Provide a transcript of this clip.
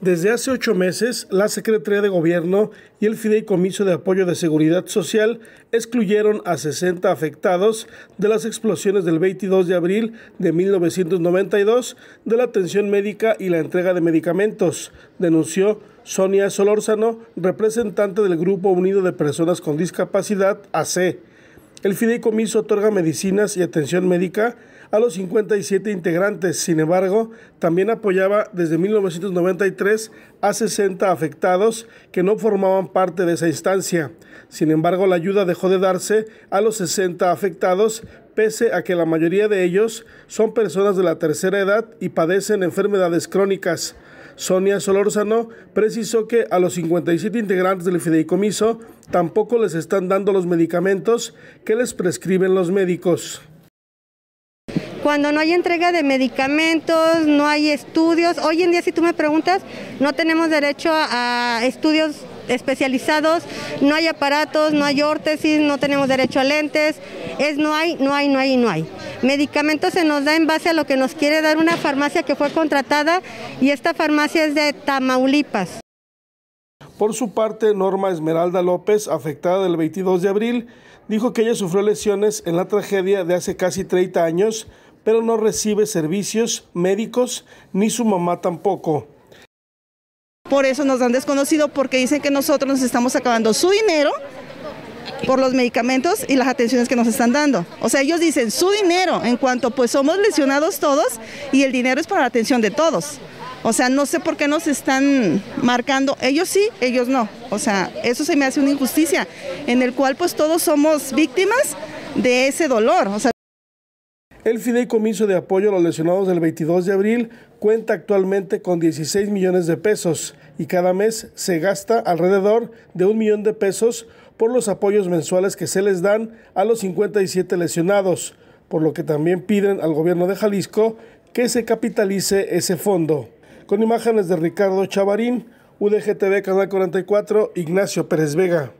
Desde hace ocho meses, la Secretaría de Gobierno y el Fideicomiso de Apoyo de Seguridad Social excluyeron a 60 afectados de las explosiones del 22 de abril de 1992 de la atención médica y la entrega de medicamentos, denunció Sonia Solórzano, representante del Grupo Unido de Personas con Discapacidad, AC. El Fideicomiso otorga medicinas y atención médica a los 57 integrantes. Sin embargo, también apoyaba desde 1993 a 60 afectados que no formaban parte de esa instancia. Sin embargo, la ayuda dejó de darse a los 60 afectados pese a que la mayoría de ellos son personas de la tercera edad y padecen enfermedades crónicas. Sonia Solórzano precisó que a los 57 integrantes del fideicomiso tampoco les están dando los medicamentos que les prescriben los médicos cuando no hay entrega de medicamentos, no hay estudios. Hoy en día, si tú me preguntas, no tenemos derecho a, estudios especializados, no hay aparatos, no hay órtesis, no tenemos derecho a lentes, es no hay, no hay, no hay, no hay. Medicamentos se nos da en base a lo que nos quiere dar una farmacia que fue contratada y esta farmacia es de Tamaulipas. Por su parte, Norma Esmeralda López, afectada del 22 de abril, dijo que ella sufrió lesiones en la tragedia de hace casi 30 años pero no recibe servicios médicos ni su mamá tampoco. Por eso nos han desconocido porque dicen que nosotros nos estamos acabando su dinero por los medicamentos y las atenciones que nos están dando. O sea, ellos dicen su dinero, en cuanto pues somos lesionados todos y el dinero es para la atención de todos. O sea, no sé por qué nos están marcando, ellos sí, ellos no. O sea, eso se me hace una injusticia en el cual pues todos somos víctimas de ese dolor. O sea, el fideicomiso de apoyo a los lesionados del 22 de abril cuenta actualmente con 16 millones de pesos y cada mes se gasta alrededor de un millón de pesos por los apoyos mensuales que se les dan a los 57 lesionados, por lo que también piden al gobierno de Jalisco que se capitalice ese fondo. Con imágenes de Ricardo Chavarín, UDGTV Canal 44, Ignacio Pérez Vega.